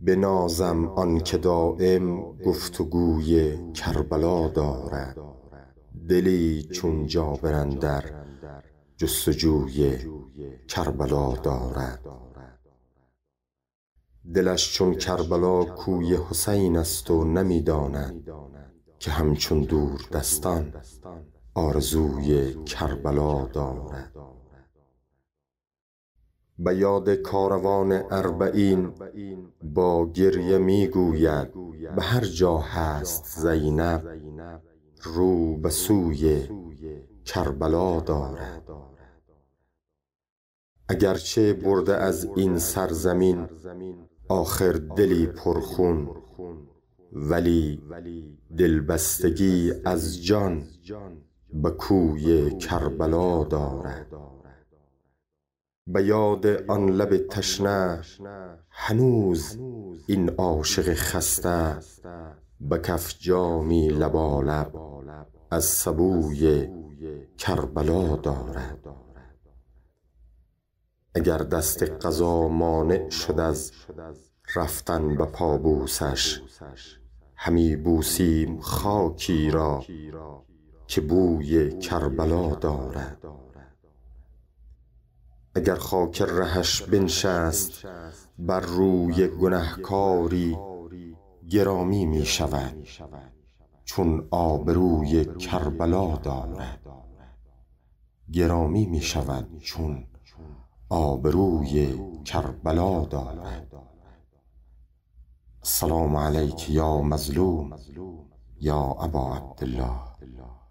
بنازم آن که دایم گفتگوی کربلا دارد دلی چون جابرندر جستجوی کربلا دارد دلش چون کربلا کوی حسین است و نمی که همچون دور دستان آرزوی کربلا دارد به یاد کاروان اربعین با گریه میگوید به هر جا هست زینب رو به سوی کربلا دارد اگرچه برده از این سرزمین آخر دلی پرخون ولی دلبستگی از جان به کوی کربلا دارد به یاد آن لب تشنه هنوز این عاشق خسته به کف جامی لبالب از سبوی کربلا دارد اگر دست قضا مانع شد از رفتن به پابوسش همی بوسیم خاکی را که بوی کربلا دارد اگر خاک رهش بنشست بر روی گنهکاری گرامی می شود چون آبروی کربلا دارد گرامی می شود چون آبروی کربلا دارد سلام علیک یا مظلوم یا ابا عبدالله